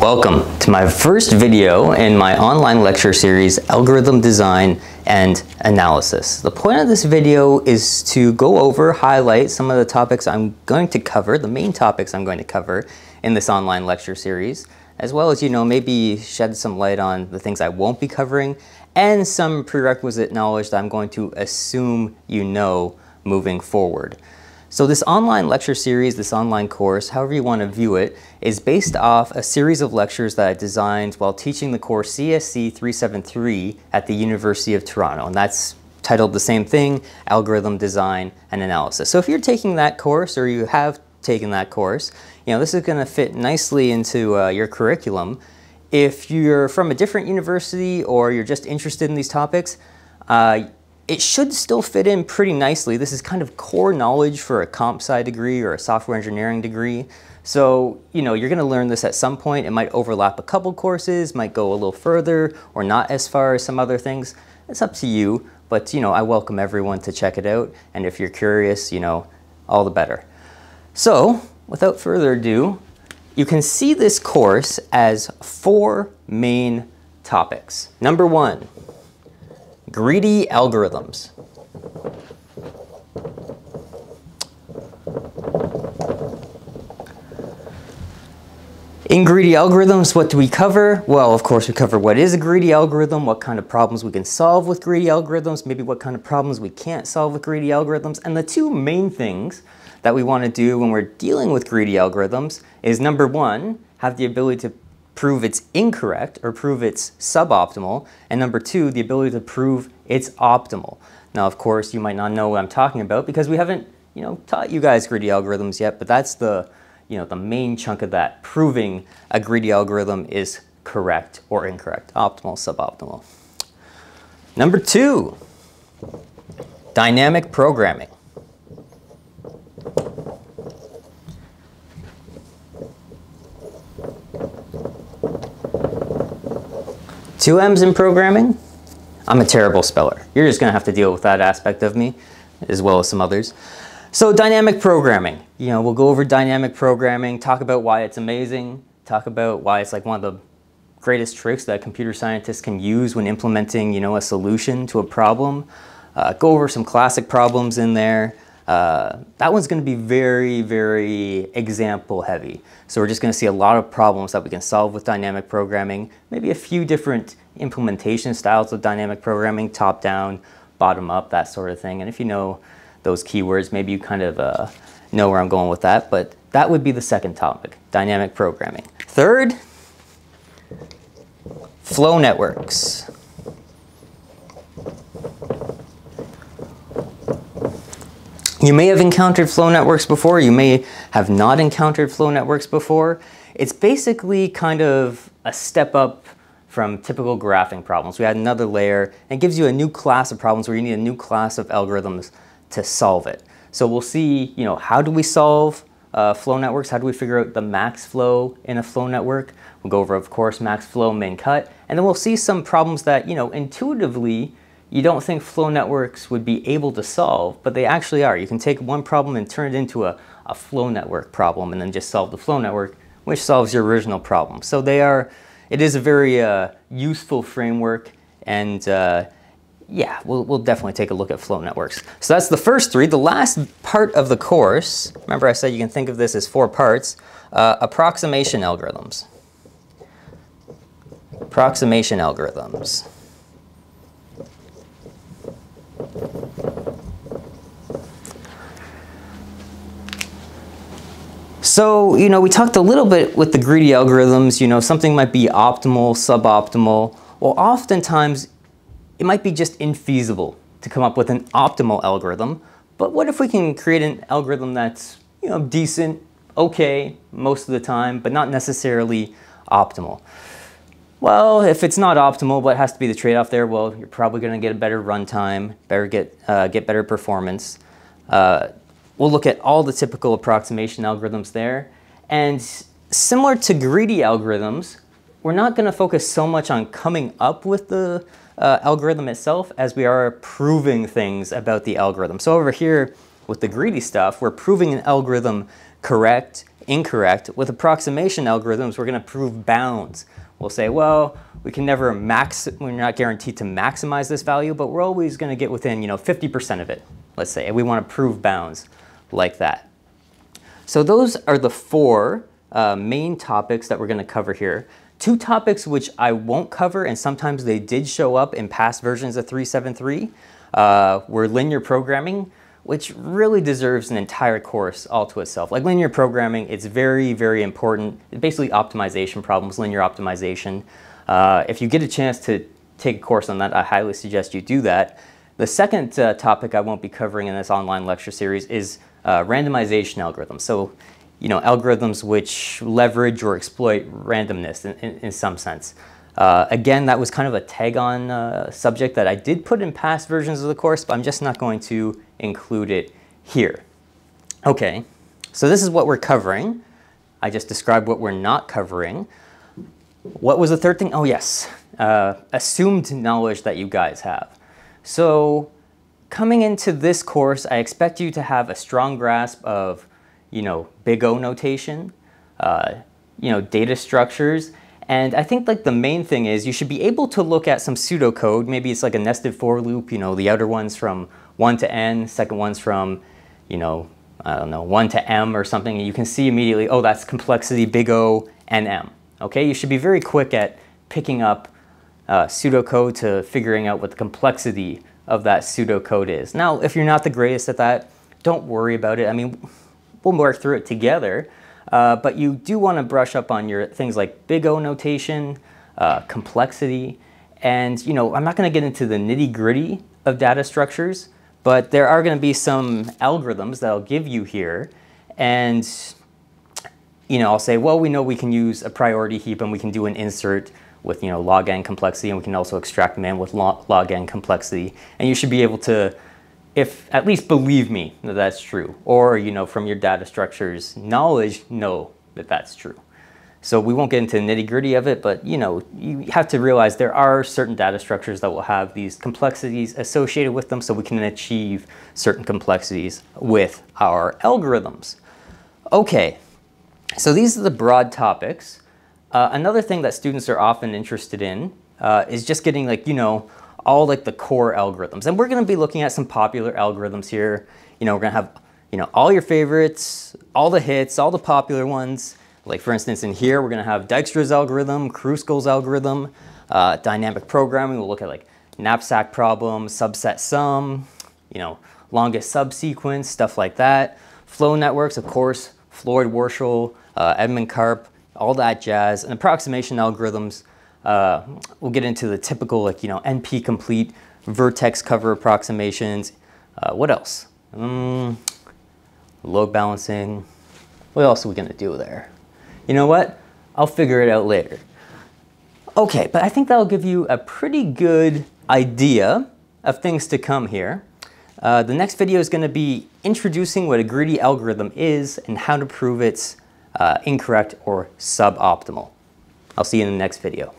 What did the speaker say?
Welcome to my first video in my online lecture series, Algorithm Design and Analysis. The point of this video is to go over, highlight some of the topics I'm going to cover, the main topics I'm going to cover in this online lecture series, as well as, you know, maybe shed some light on the things I won't be covering and some prerequisite knowledge that I'm going to assume you know moving forward. So this online lecture series, this online course, however you want to view it, is based off a series of lectures that I designed while teaching the course CSC 373 at the University of Toronto. And that's titled the same thing, Algorithm Design and Analysis. So if you're taking that course or you have taken that course, you know, this is going to fit nicely into uh, your curriculum. If you're from a different university or you're just interested in these topics, uh, it should still fit in pretty nicely. This is kind of core knowledge for a comp sci degree or a software engineering degree. So, you know, you're gonna learn this at some point. It might overlap a couple courses, might go a little further or not as far as some other things. It's up to you, but you know, I welcome everyone to check it out. And if you're curious, you know, all the better. So without further ado, you can see this course as four main topics. Number one, Greedy algorithms. In greedy algorithms, what do we cover? Well, of course, we cover what is a greedy algorithm, what kind of problems we can solve with greedy algorithms, maybe what kind of problems we can't solve with greedy algorithms. And the two main things that we want to do when we're dealing with greedy algorithms is number one, have the ability to prove it's incorrect or prove it's suboptimal, and number two, the ability to prove it's optimal. Now, of course, you might not know what I'm talking about because we haven't, you know, taught you guys greedy algorithms yet, but that's the, you know, the main chunk of that, proving a greedy algorithm is correct or incorrect, optimal, suboptimal. Number two, dynamic programming. Two M's in programming? I'm a terrible speller. You're just gonna have to deal with that aspect of me, as well as some others. So dynamic programming. You know, we'll go over dynamic programming, talk about why it's amazing, talk about why it's like one of the greatest tricks that computer scientists can use when implementing, you know, a solution to a problem. Uh, go over some classic problems in there, uh, that one's gonna be very, very example heavy. So we're just gonna see a lot of problems that we can solve with dynamic programming, maybe a few different implementation styles of dynamic programming, top down, bottom up, that sort of thing. And if you know those keywords, maybe you kind of uh, know where I'm going with that, but that would be the second topic, dynamic programming. Third, flow networks. You may have encountered flow networks before, you may have not encountered flow networks before. It's basically kind of a step up from typical graphing problems. We add another layer and it gives you a new class of problems where you need a new class of algorithms to solve it. So we'll see, you know, how do we solve uh, flow networks? How do we figure out the max flow in a flow network? We'll go over, of course, max flow, min cut, and then we'll see some problems that, you know, intuitively you don't think flow networks would be able to solve, but they actually are. You can take one problem and turn it into a, a flow network problem and then just solve the flow network, which solves your original problem. So they are, it is a very uh, useful framework and uh, yeah, we'll, we'll definitely take a look at flow networks. So that's the first three. The last part of the course, remember I said you can think of this as four parts, uh, approximation algorithms. Approximation algorithms. So, you know, we talked a little bit with the greedy algorithms, you know, something might be optimal, suboptimal. Well, oftentimes it might be just infeasible to come up with an optimal algorithm. But what if we can create an algorithm that's, you know, decent, okay most of the time, but not necessarily optimal? well, if it's not optimal, what has to be the trade-off there, well, you're probably going to get a better runtime, better get uh, get better performance. Uh, we'll look at all the typical approximation algorithms there, and similar to greedy algorithms, we're not going to focus so much on coming up with the uh, algorithm itself as we are proving things about the algorithm. So over here with the greedy stuff, we're proving an algorithm correct, incorrect. With approximation algorithms, we're going to prove bounds. We'll say, well, we can never max, we're not guaranteed to maximize this value, but we're always gonna get within, you know, 50% of it, let's say, and we wanna prove bounds like that. So those are the four uh, main topics that we're gonna cover here. Two topics which I won't cover, and sometimes they did show up in past versions of 373, uh, were linear programming, which really deserves an entire course all to itself. Like linear programming, it's very, very important. It's basically optimization problems, linear optimization. Uh, if you get a chance to take a course on that, I highly suggest you do that. The second uh, topic I won't be covering in this online lecture series is uh, randomization algorithms. So, you know, algorithms which leverage or exploit randomness in, in, in some sense. Uh, again, that was kind of a tag-on uh, subject that I did put in past versions of the course, but I'm just not going to include it here. Okay, so this is what we're covering. I just described what we're not covering. What was the third thing? Oh yes, uh, assumed knowledge that you guys have. So coming into this course, I expect you to have a strong grasp of, you know, big O notation, uh, you know, data structures, and I think like the main thing is you should be able to look at some pseudocode. Maybe it's like a nested for loop, you know, the outer one's from 1 to n, second one's from, you know, I don't know, 1 to m or something, and you can see immediately, oh, that's complexity big O and m. Okay, you should be very quick at picking up uh, pseudocode to figuring out what the complexity of that pseudocode is. Now, if you're not the greatest at that, don't worry about it. I mean, we'll work through it together, uh, but you do want to brush up on your things like big O notation, uh, complexity, and you know, I'm not going to get into the nitty gritty of data structures, but there are going to be some algorithms that I'll give you here. And you know, I'll say, well, we know we can use a priority heap and we can do an insert with you know log n complexity, and we can also extract man with log, log n complexity, and you should be able to if at least believe me that that's true, or you know from your data structures knowledge, know that that's true. So we won't get into the nitty gritty of it, but you know you have to realize there are certain data structures that will have these complexities associated with them, so we can achieve certain complexities with our algorithms. Okay, so these are the broad topics. Uh, another thing that students are often interested in uh, is just getting like you know all like the core algorithms. And we're gonna be looking at some popular algorithms here. You know, we're gonna have, you know, all your favorites, all the hits, all the popular ones. Like for instance, in here, we're gonna have Dijkstra's algorithm, Kruskal's algorithm, uh, dynamic programming. We'll look at like knapsack problem, subset sum, you know, longest subsequence, stuff like that. Flow networks, of course, Floyd Warshall, uh, Edmund Karp, all that jazz, and approximation algorithms uh, we'll get into the typical like, you know, NP complete, vertex cover approximations. Uh, what else? Um, load balancing. What else are we gonna do there? You know what? I'll figure it out later. Okay, but I think that'll give you a pretty good idea of things to come here. Uh, the next video is going to be introducing what a greedy algorithm is and how to prove it's uh, incorrect or suboptimal. I'll see you in the next video.